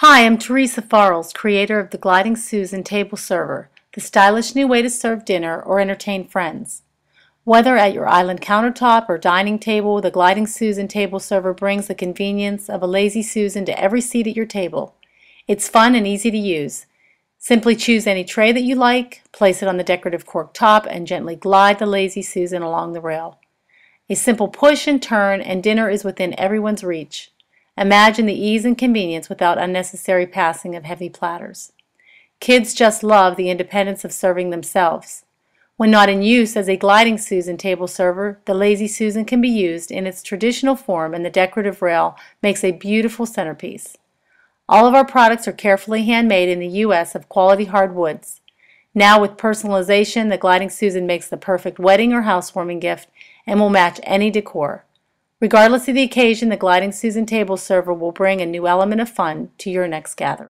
Hi, I'm Teresa Farrells, creator of the Gliding Susan Table Server, the stylish new way to serve dinner or entertain friends. Whether at your island countertop or dining table, the Gliding Susan Table Server brings the convenience of a Lazy Susan to every seat at your table. It's fun and easy to use. Simply choose any tray that you like, place it on the decorative cork top, and gently glide the Lazy Susan along the rail. A simple push and turn, and dinner is within everyone's reach. Imagine the ease and convenience without unnecessary passing of heavy platters. Kids just love the independence of serving themselves. When not in use as a gliding Susan table server, the Lazy Susan can be used in its traditional form and the decorative rail makes a beautiful centerpiece. All of our products are carefully handmade in the U.S. of quality hardwoods. Now with personalization, the Gliding Susan makes the perfect wedding or housewarming gift and will match any decor. Regardless of the occasion, the gliding Susan table server will bring a new element of fun to your next gathering.